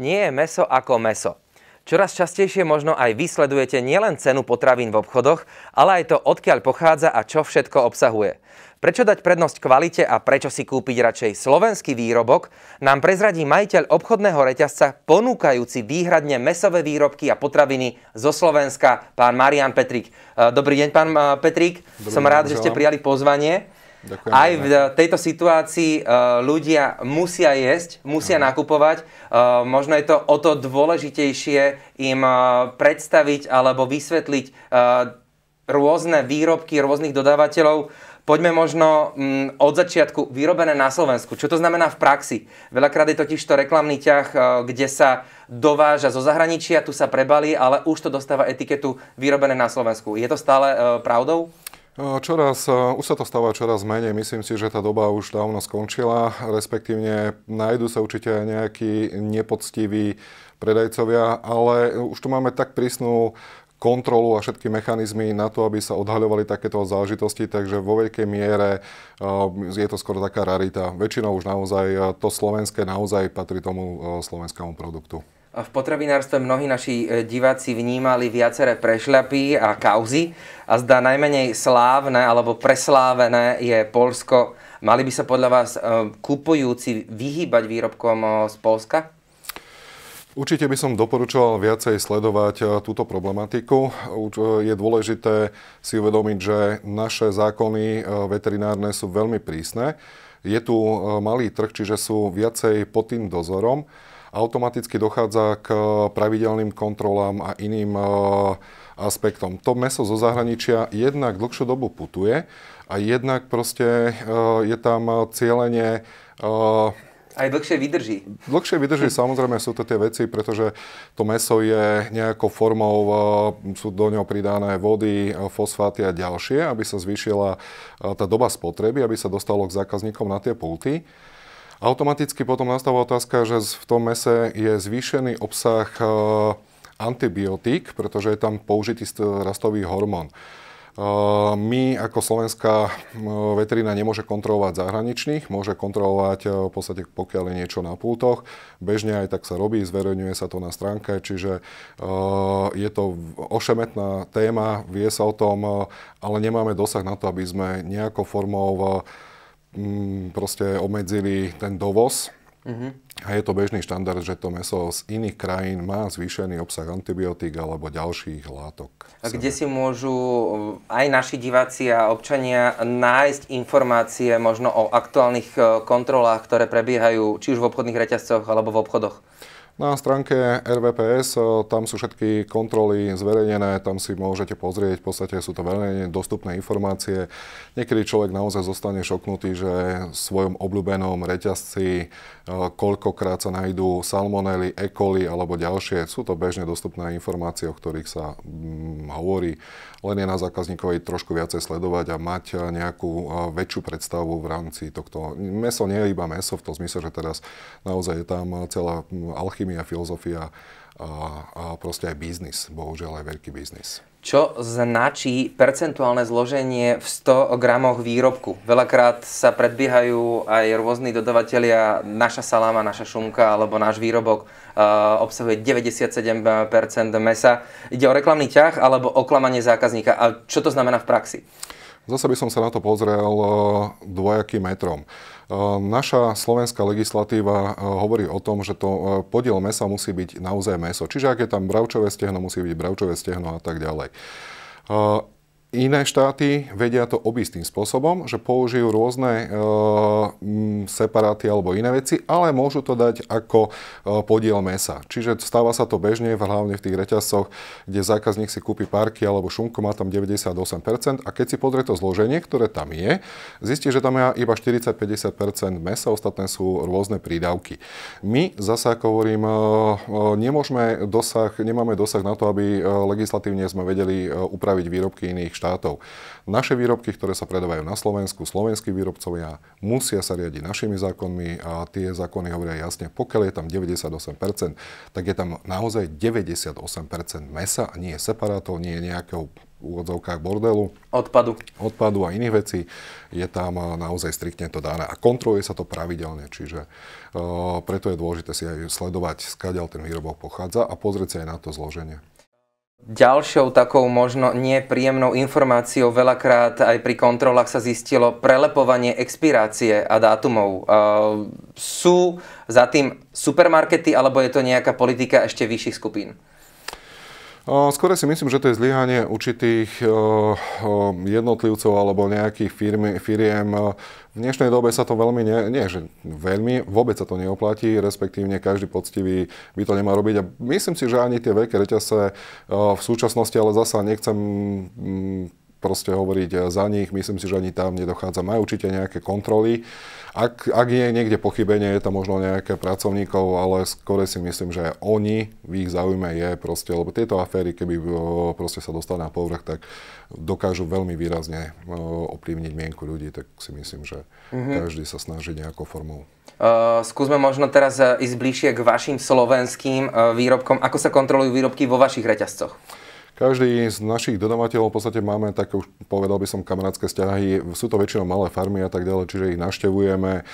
nie je meso ako meso. Čoraz častejšie možno aj vysledujete nielen cenu potravín v obchodoch, ale aj to, odkiaľ pochádza a čo všetko obsahuje. Prečo dať prednosť kvalite a prečo si kúpiť radšej slovenský výrobok, nám prezradí majiteľ obchodného reťazca ponúkajúci výhradne mesové výrobky a potraviny zo Slovenska, pán Marian Petrik. E, dobrý deň, pán e, Petrik. Dobrý Som rád, že ste prijali pozvanie. Ďakujem, aj v tejto situácii e, ľudia musia jesť, musia uh-huh. nakupovať. E, možno je to o to dôležitejšie im e, predstaviť alebo vysvetliť rôzne výrobky rôznych dodávateľov. Poďme možno mm, od začiatku vyrobené na Slovensku. Čo to znamená v praxi? Veľakrát je totiž to reklamný ťah, kde sa dováža zo zahraničia, tu sa prebali, ale už to dostáva etiketu vyrobené na Slovensku. Je to stále pravdou? Čoraz, e, už sa to stáva čoraz menej. Myslím si, že tá doba už dávno skončila, respektívne nájdú sa určite aj nejakí nepoctiví predajcovia, ale už tu máme tak prísnu kontrolu a všetky mechanizmy na to, aby sa odhaľovali takéto záležitosti, takže vo veľkej miere e, je to skoro taká rarita. Väčšinou už naozaj e, to slovenské naozaj patrí tomu slovenskému produktu. V potravinárstve mnohí naši e, diváci vnímali viaceré prešľapy a kauzy a zdá najmenej slávne alebo preslávené je Polsko. Mali by sa podľa vás e, kupujúci vyhýbať výrobkom e, z Polska? Určite by som doporučoval viacej sledovať túto problematiku. Je dôležité si uvedomiť, že naše zákony veterinárne sú veľmi prísne. Je tu malý trh, čiže sú viacej pod tým dozorom automaticky dochádza k eh, pravidelným kontrolám a iným eh, aspektom. To meso zo zahraničia jednak dlhšiu dobu putuje a jednak proste eh, je tam cieľenie aj dlhšie vydrží. Dlhšie vydrží, hm. samozrejme sú to tie veci, pretože to meso je nejakou formou, sú do ňoho pridané vody, fosfáty a ďalšie, aby sa zvýšila tá doba spotreby, aby sa dostalo k zákazníkom na tie pulty. Automaticky potom nastáva otázka, že v tom mese je zvýšený obsah e, antibiotík, pretože je tam použitý rastový hormón. E, my ako slovenská veterina nemôže kontrolovať zahraničných, môže kontrolovať e, v podstate pokiaľ je niečo na pultoch. Bežne aj tak sa robí, zverejňuje sa to na stránke, čiže je to ošemetná téma, vie sa o tom, ale nemáme dosah na to, aby sme nejakou formou Mm, proste obmedzili ten dovoz. Uh-huh. A je to bežný štandard, že to meso z iných krajín má zvýšený obsah antibiotík alebo ďalších látok. A kde si môžu mm, aj naši diváci a občania nájsť informácie možno o aktuálnych e, kontrolách, ktoré prebiehajú či už v obchodných reťazcoch alebo v obchodoch? Na stránke RVPS eh, tam sú všetky kontroly zverejnené, tam si môžete pozrieť, v podstate sú to verejne dostupné informácie. Niekedy človek naozaj zostane šoknutý, že v svojom obľúbenom reťazci eh, koľkokrát sa nájdú salmonely, e. coli alebo ďalšie. Sú to bežne dostupné informácie, o ktorých sa hm, hovorí len je na zákazníkovi trošku viacej sledovať a mať eh, nejakú eh, väčšiu predstavu v rámci tohto. Meso nie je iba meso v tom zmysle, že teraz naozaj je tam eh, celá hm, alchymia, filozofia a, a proste aj biznis, bohužiaľ aj veľký biznis. Čo značí percentuálne zloženie v 100 gramoch výrobku? Veľakrát sa predbiehajú aj rôzni dodavatelia, naša saláma, naša šunka alebo náš výrobok uh, obsahuje 97% mesa. Ide o reklamný ťah alebo oklamanie zákazníka. A čo to znamená v praxi? Zase by som sa na to pozrel e, dvojakým metrom. Uh, Ehm, naša slovenská legislatíva ehm, hovorí o tom, že to ehm, podiel mesa musí byť naozaj meso. Čiže ak je tam bravčové stehno, musí byť bravčové stehno a tak ďalej. Iné štáty vedia to obísť tým spôsobom, že použijú rôzne e, separáty alebo iné veci, ale môžu to dať ako e, podiel mesa. Čiže stáva sa to bežne, hlavne v tých reťazcoch, kde zákazník si kúpi parky alebo šunku, má tam 98% a keď si pozrie to zloženie, ktoré tam je, zistí, že tam je iba 40-50% mesa, ostatné sú rôzne prídavky. My zase ako hovorím, e, e, nemôžeme dosah, nemáme dosah na to, aby legislatívne sme vedeli upraviť výrobky iných štátov štátov. Naše výrobky, ktoré sa predávajú na Slovensku, slovenskí výrobcovia musia sa riadiť našimi zákonmi a tie zákony hovoria jasne, pokiaľ je tam 98%, tak je tam naozaj 98% mesa a nie separátov, nie je nejakého úvodzovkách bordelu. Odpadu. Odpadu a iných vecí. Je tam eh, naozaj striktne to dáne a kontroluje sa to pravidelne, čiže uh, preto je dôležité si aj sledovať, skáďal ten výrobok pochádza a pozrieť sa aj na to zloženie. Ďalšou takou možno nepríjemnou informáciou veľakrát aj pri kontrolách sa zistilo prelepovanie expirácie a dátumov. E, sú za tým supermarkety alebo je to nejaká politika ešte vyšších skupín? Skôr si myslím, že to je zlyhanie určitých jednotlivcov alebo nejakých firmy, firiem, v dnešnej dobe sa to veľmi, nie, nie že veľmi, vôbec sa to neoplatí, respektívne každý poctivý by to nemal robiť. A myslím si, že ani tie veľké reťase eh, v súčasnosti, ale zasa nechcem mm, proste hovoriť za nich. Myslím si, že ani tam nedochádza. Majú určite nejaké kontroly. Ak, ak je niekde pochybenie, je to možno nejaké pracovníkov, ale skôr si myslím, že oni, v ich záujme je proste, lebo tieto aféry, keby e, proste sa dostali na povrch, tak dokážu veľmi výrazne e, ovplyvniť mienku ľudí, tak si myslím, že mm-hmm. každý sa snaží nejakou formou. Uh, skúsme možno teraz ísť bližšie k vašim slovenským výrobkom. Ako sa kontrolujú výrobky vo vašich reťazcoch? Každý z našich dodavateľov v podstate máme tak už povedal by som kamarátske vzťahy, sú to väčšinou malé farmy a tak ďalej, čiže ich naštevujeme.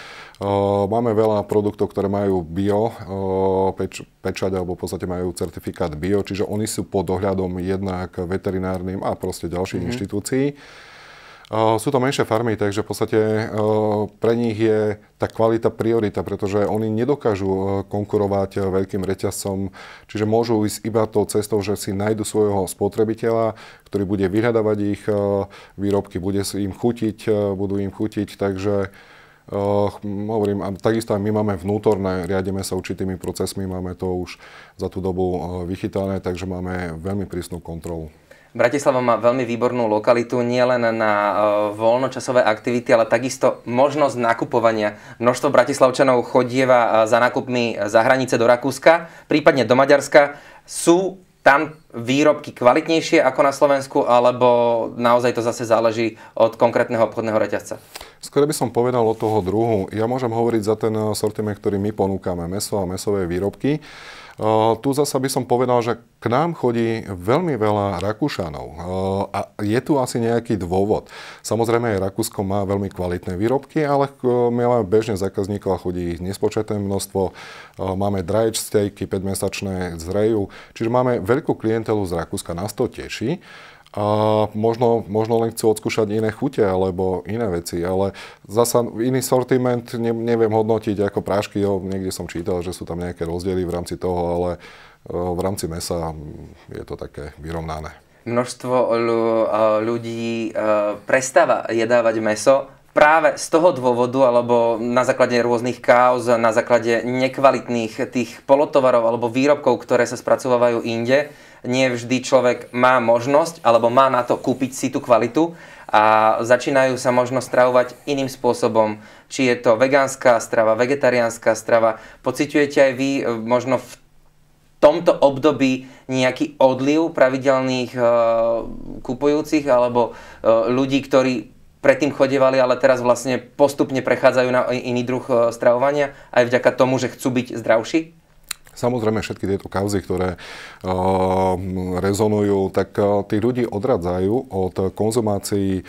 Máme veľa produktov, ktoré majú bio, peč, pečať alebo v podstate majú certifikát bio, čiže oni sú pod dohľadom jednak veterinárnym a proste ďalších mm-hmm. inštitúcií. Sú to menšie farmy, takže v podstate pre nich je tá kvalita priorita, pretože oni nedokážu konkurovať veľkým reťazcom, čiže môžu ísť iba tou cestou, že si nájdu svojho spotrebiteľa, ktorý bude vyhľadávať ich výrobky, bude im chutiť, budú im chutiť, takže Uh, hovorím, a takisto aj my máme vnútorné, riadime sa určitými procesmi, máme to už za tú dobu vychytané, takže máme veľmi prísnu kontrolu. Bratislava má veľmi výbornú lokalitu nielen na e, voľnočasové aktivity, ale takisto možnosť nakupovania. Množstvo bratislavčanov chodieva e, za nákupmi za hranice do Rakúska, prípadne do Maďarska. Sú tam výrobky kvalitnejšie ako na Slovensku, alebo naozaj to zase záleží od konkrétneho obchodného reťazca? Skôr by som povedal o toho druhu. Ja môžem hovoriť za ten sortiment, ktorý my ponúkame, meso a mesové výrobky. Tu zasa by som povedal, že k nám chodí veľmi veľa Rakúšanov a je tu asi nejaký dôvod. Samozrejme aj Rakúsko má veľmi kvalitné výrobky, ale my máme bežne zákazníkov a chodí ich nespočetné množstvo. Máme drajč stejky 5-mesačné z Reju, čiže máme veľkú klientelu z Rakúska, nás to teší a možno, možno len chcú odskúšať iné chute alebo iné veci, ale zasa iný sortiment ne, neviem hodnotiť ako prášky, jo, niekde som čítal, že sú tam nejaké rozdiely v rámci toho, ale e, v rámci mesa je to také vyrovnané. Množstvo e, ľudí e, prestáva jedávať meso práve z toho dôvodu, alebo na základe rôznych kauz, na základe nekvalitných tých polotovarov alebo výrobkov, ktoré sa spracovávajú inde, nie vždy človek má možnosť alebo má na to kúpiť si tú kvalitu a začínajú sa možno stravovať iným spôsobom. Či je to vegánska strava, vegetariánska strava. Pociťujete aj vy e, možno v tomto období nejaký odliv pravidelných e, kupujúcich alebo e, ľudí, ktorí predtým chodevali, ale teraz vlastne postupne prechádzajú na iný druh e, stravovania aj vďaka tomu, že chcú byť zdravší? Samozrejme, všetky tieto kauzy, ktoré uh, rezonujú, tak uh, tých ľudí odradzajú od konzumácií eh,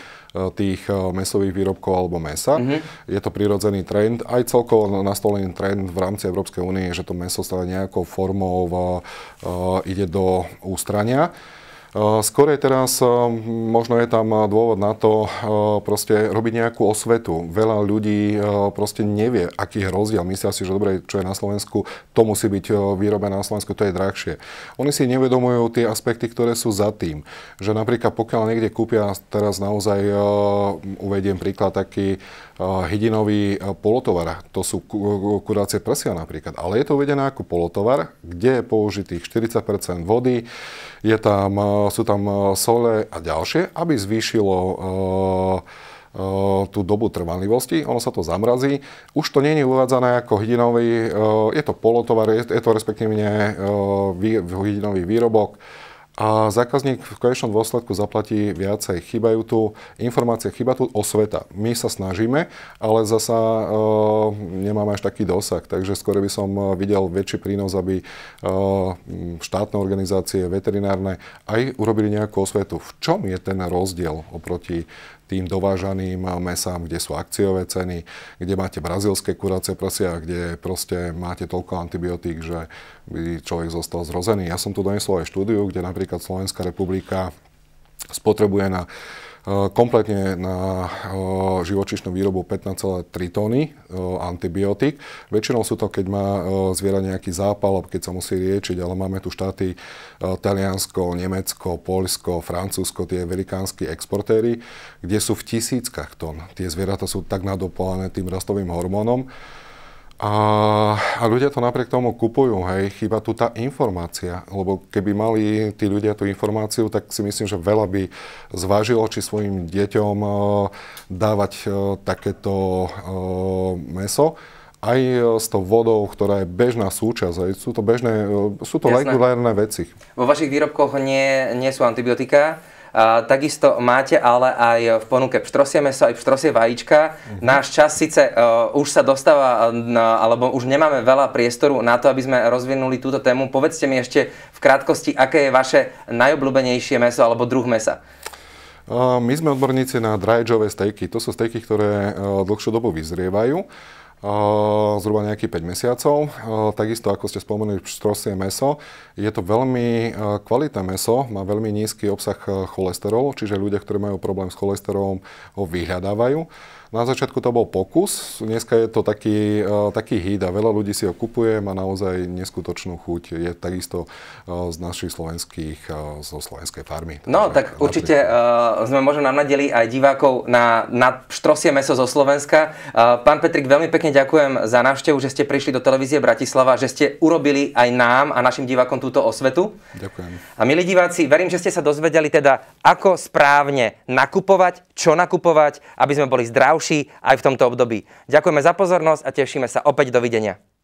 tých mesových výrobkov alebo mesa. Mm-hmm. Je to prirodzený trend, aj celkovo nastolený trend v rámci Európskej únie, že to meso stále nejakou formou ide do ústrania. Ehm, Skorej teraz ehm, možno je tam ehm, dôvod na to proste robiť nejakú osvetu. Veľa ľudí proste nevie, aký je rozdiel. Myslia si, že dobre, čo je na Slovensku, to musí byť vyrobené na Slovensku, to je drahšie. Oni si nevedomujú tie aspekty, ktoré sú za tým. Že napríklad pokiaľ niekde kúpia, teraz naozaj uvediem príklad taký hydinový polotovar, to sú kurácie prsia napríklad, ale je to uvedené ako polotovar, kde je použitých 40% vody, je tam sú tam e, sole a ďalšie, aby zvýšilo e, e, tú dobu trvanlivosti, ono sa to zamrazí. Už to nie je uvádzané ako hydinový, je to polotovar, je to respektívne hydinový výrobok, a zákazník v konečnom dôsledku zaplatí viacej. Chýbajú tu informácie, chýba tu osveta. My sa snažíme, ale zasa e, nemáme až taký dosah, takže skôr by som e, videl väčší prínos, aby e, štátne organizácie, veterinárne aj urobili nejakú osvetu. V čom je ten rozdiel oproti tým dovážaným mesám, kde sú akciové ceny, kde máte brazilské kuracie prsia, kde proste máte toľko antibiotík, že by človek zostal zrozený. Ja som tu donesol aj štúdiu, kde napríklad Slovenská republika spotrebuje na kompletne na živočišnú výrobu 15,3 tóny antibiotík. Väčšinou sú to, keď má zviera nejaký zápal, keď sa musí liečiť, ale máme tu štáty Taliansko, Nemecko, Polsko, Francúzsko, tie velikánsky exportéry, kde sú v tisíckach tón. Tie zvieratá sú tak nadopované tým rastovým hormónom, a, a ľudia to napriek tomu kupujú, hej, chýba tu tá informácia, lebo keby mali tí ľudia tú informáciu, tak si myslím, že veľa by zvážilo, či svojim deťom e, dávať e, takéto e, meso aj s tou vodou, ktorá je bežná súčasť. Aj sú to bežné, sú to Jasné. regulárne veci. Vo vašich výrobkoch nie, nie sú antibiotika, takisto máte ale aj v ponuke pštrosie meso, aj pštrosie vajíčka. Mhm. Náš čas síce uh, už sa dostáva, e, alebo už nemáme veľa priestoru na to, aby sme rozvinuli túto tému. Povedzte mi ešte v krátkosti, aké je vaše najobľúbenejšie meso alebo druh mesa. E, my sme odborníci na dry steaky. To sú steaky, ktoré dlhšiu dobu vyzrievajú zhruba nejakých 5 mesiacov. Takisto, ako ste spomenuli, pštrosie meso. Je to veľmi kvalitné meso, má veľmi nízky obsah cholesterolu, čiže ľudia, ktorí majú problém s cholesterolom, ho vyhľadávajú. Na začiatku to bol pokus, dneska je to taký, e, taký hit a veľa ľudí si ho kupuje, má naozaj neskutočnú chuť. Je takisto e, z našich slovenských, e, zo slovenskej farmy. No, Takže tak napríklad. určite uh, sme možno navnadili aj divákov na, na štrosie meso zo Slovenska. Uh, pán Petrik, veľmi pekne ďakujem za návštevu, že ste prišli do televízie Bratislava, že ste urobili aj nám a našim divákom túto osvetu. Ďakujem. A milí diváci, verím, že ste sa dozvedeli teda, ako správne nakupovať, čo nakupovať, aby sme boli zdravší najnovší aj v tomto období. Ďakujeme za pozornosť a tešíme sa opäť. Dovidenia.